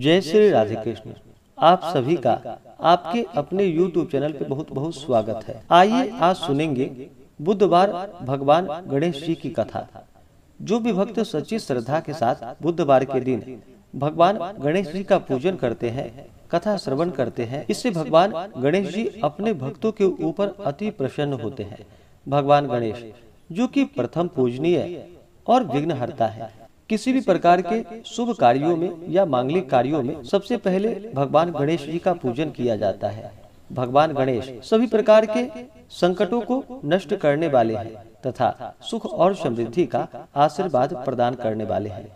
जय श्री राधे कृष्ण आप सभी का आपके अपने YouTube चैनल पे बहुत बहुत स्वागत है आइए आज सुनेंगे बुधवार भगवान गणेश जी की कथा जो भी भक्त सच्ची श्रद्धा के साथ बुधवार के दिन भगवान गणेश जी का पूजन करते हैं कथा श्रवण करते हैं इससे भगवान गणेश जी अपने भक्तों के ऊपर अति प्रसन्न होते हैं भगवान गणेश जो कि प्रथम पूजनीय और हरता है किसी भी प्रकार के शुभ कार्यों में या मांगलिक कार्यों में सबसे पहले भगवान गणेश जी का पूजन किया जाता है भगवान गणेश सभी प्रकार के संकटों को नष्ट करने वाले हैं तथा सुख और समृद्धि का आशीर्वाद प्रदान करने वाले हैं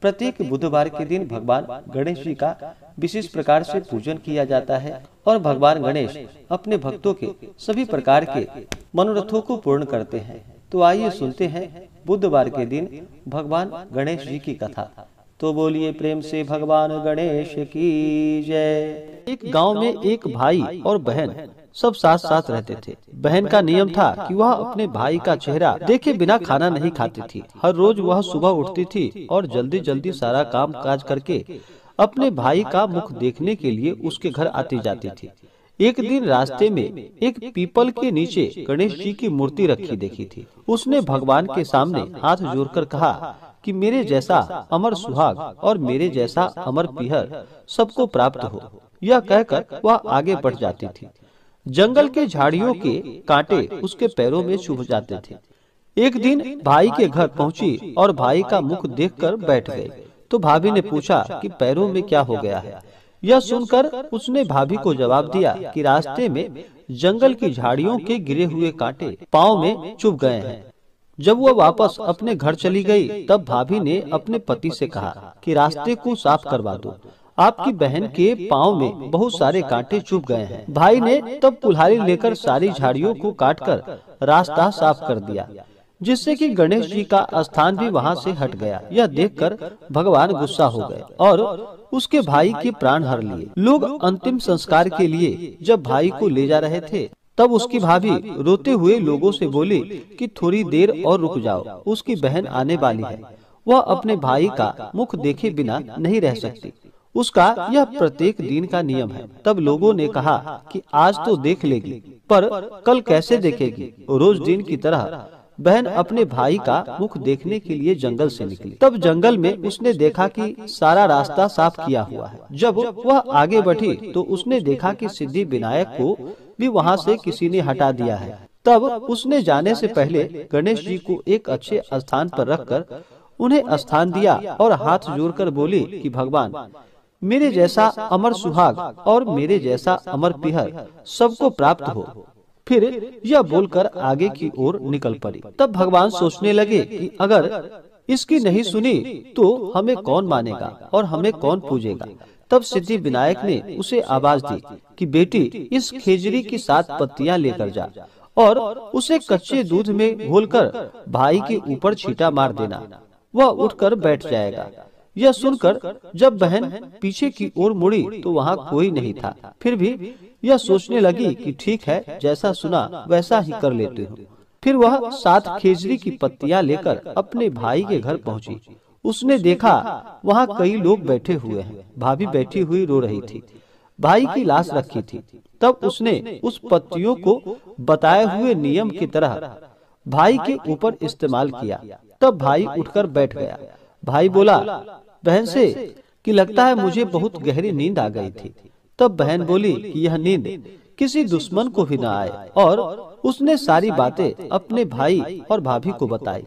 प्रत्येक बुधवार के दिन भगवान गणेश जी का विशेष प्रकार से पूजन किया जाता है और भगवान गणेश अपने भक्तों के सभी प्रकार के मनोरथों को पूर्ण करते हैं तो आइए सुनते हैं बुधवार के दिन भगवान गणेश जी की कथा तो बोलिए प्रेम से भगवान गणेश की जय एक गांव में एक भाई और बहन सब साथ साथ रहते थे बहन का नियम था कि वह अपने भाई का चेहरा देखे बिना खाना नहीं खाती थी हर रोज वह सुबह उठती थी और जल्दी जल्दी सारा काम काज करके अपने भाई का मुख देखने के लिए उसके घर आती जाती थी एक दिन रास्ते में एक पीपल के नीचे गणेश जी की मूर्ति रखी देखी थी उसने भगवान के सामने हाथ जोड़कर कहा कि मेरे जैसा अमर सुहाग और मेरे जैसा अमर पिहर सबको प्राप्त हो यह कहकर वह आगे बढ़ जाती थी जंगल के झाड़ियों के कांटे उसके पैरों में चुभ जाते थे एक दिन भाई के घर पहुंची और भाई का मुख देखकर बैठ गई तो, तो भाभी ने पूछा कि पैरों में क्या हो गया है यह सुनकर उसने भाभी को जवाब दिया कि रास्ते में जंगल की झाड़ियों के गिरे हुए कांटे पाँव में चुप गए हैं जब वह वापस अपने घर चली गई, तब भाभी ने अपने पति से कहा कि रास्ते को साफ करवा दो आपकी बहन के पाँव में बहुत सारे कांटे चुप गए हैं भाई ने तब कुल्हाड़ी लेकर सारी झाड़ियों को काटकर रास्ता साफ कर दिया जिससे कि गणेश जी का स्थान भी वहां से हट गया यह देखकर भगवान गुस्सा हो गए और उसके भाई के प्राण हर लिए लोग अंतिम संस्कार के लिए जब भाई को ले जा रहे थे तब उसकी भाभी रोते हुए लोगों से बोली कि थोड़ी देर और रुक जाओ उसकी बहन आने वाली है वह अपने भाई का मुख देखे बिना नहीं रह सकती उसका यह प्रत्येक दिन का नियम है तब लोगों ने कहा कि आज तो देख लेगी पर कल कैसे देखेगी रोज दिन की तरह बहन अपने भाई का मुख देखने के लिए जंगल से निकली तब जंगल में उसने देखा कि सारा रास्ता साफ किया हुआ है जब वह आगे बढ़ी तो, तो उसने देखा कि सिद्धि विनायक को भी वहाँ से किसी ने हटा दिया है तब उसने जाने से पहले गणेश जी को एक अच्छे स्थान पर रखकर उन्हें स्थान दिया और हाथ जोड़कर बोली कि भगवान मेरे जैसा अमर सुहाग और मेरे जैसा अमर पिहर सबको प्राप्त हो फिर यह बोलकर आगे की ओर निकल पड़ी तब भगवान सोचने लगे कि अगर इसकी नहीं सुनी तो हमें कौन मानेगा और हमें कौन पूजेगा तब सिद्धि विनायक ने उसे आवाज दी कि बेटी इस खेजरी की सात पत्तियां लेकर जा और उसे कच्चे दूध में घोलकर भाई के ऊपर छीटा मार देना वह उठकर बैठ जाएगा यह सुनकर जब बहन पीछे की ओर मुड़ी तो, तो वहाँ कोई नहीं था फिर भी यह सोचने लगी कि ठीक है जैसा सुना वैसा ही कर लेती हूँ फिर वह सात खेजरी की पत्तियाँ लेकर अपने भाई के घर पहुँची उसने देखा वहाँ कई लोग बैठे हुए हैं भाभी बैठी हुई रो रही थी भाई की लाश रखी थी तब उसने उस पत्तियों को बताए हुए नियम की तरह भाई के ऊपर इस्तेमाल किया तब भाई उठकर बैठ गया भाई बोला बहन से कि लगता है मुझे बहुत गहरी नींद आ गई थी तब बहन बोली कि यह नींद किसी दुश्मन को भी न आए और उसने सारी बातें अपने भाई और भाभी को बताई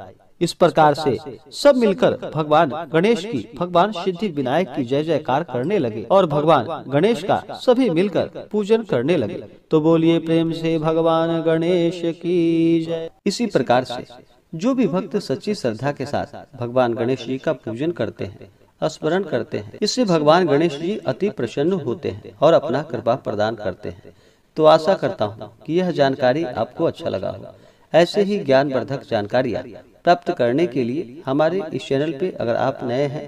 इस प्रकार से सब मिलकर भगवान गणेश की भगवान सिद्धि विनायक की जय जयकार करने लगे और भगवान गणेश का सभी मिलकर पूजन करने लगे तो, तो बोलिए प्रेम से भगवान गणेश की जय इसी प्रकार से जो भी भक्त सच्ची श्रद्धा के साथ भगवान गणेश जी का पूजन करते हैं स्मरण करते हैं इससे भगवान गणेश जी अति प्रसन्न होते हैं और अपना कृपा प्रदान करते हैं तो आशा करता हूँ कि यह जानकारी आपको अच्छा लगा हो ऐसे ही ज्ञान वर्धक जानकारियाँ प्राप्त करने के लिए हमारे इस चैनल पे अगर आप नए हैं